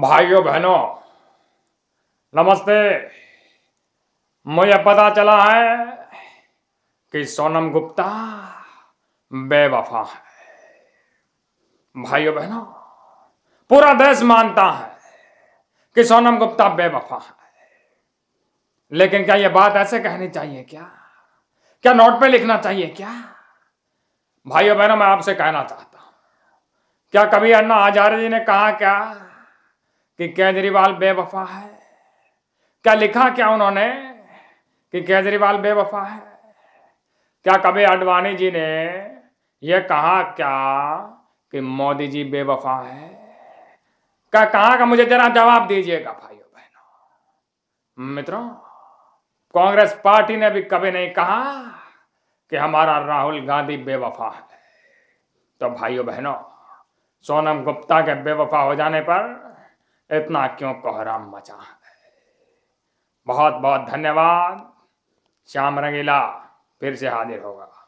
भाइयों बहनों नमस्ते मुझे पता चला है कि सोनम गुप्ता बेवफा है भाइयों बहनों पूरा देश मानता है कि सोनम गुप्ता बेवफा है लेकिन क्या यह बात ऐसे कहनी चाहिए क्या क्या नोट पे लिखना चाहिए क्या भाइयों बहनों मैं आपसे कहना चाहता हूं क्या कभी अन्ना आचार्य जी ने कहा क्या कि केजरीवाल बेवफा है क्या लिखा क्या उन्होंने कि केजरीवाल बेवफा है क्या कभी अडवाणी जी ने यह कहा क्या कि मोदी जी बेवफा है क्या कहा का मुझे जरा जवाब दीजिएगा भाइयों बहनों मित्रों कांग्रेस पार्टी ने भी कभी नहीं कहा कि हमारा राहुल गांधी बेवफा है तो भाइयों बहनों सोनम गुप्ता के बेवफा हो जाने पर इतना क्यों कोहराम मचा है बहुत बहुत धन्यवाद श्याम रंगीला फिर से हाजिर होगा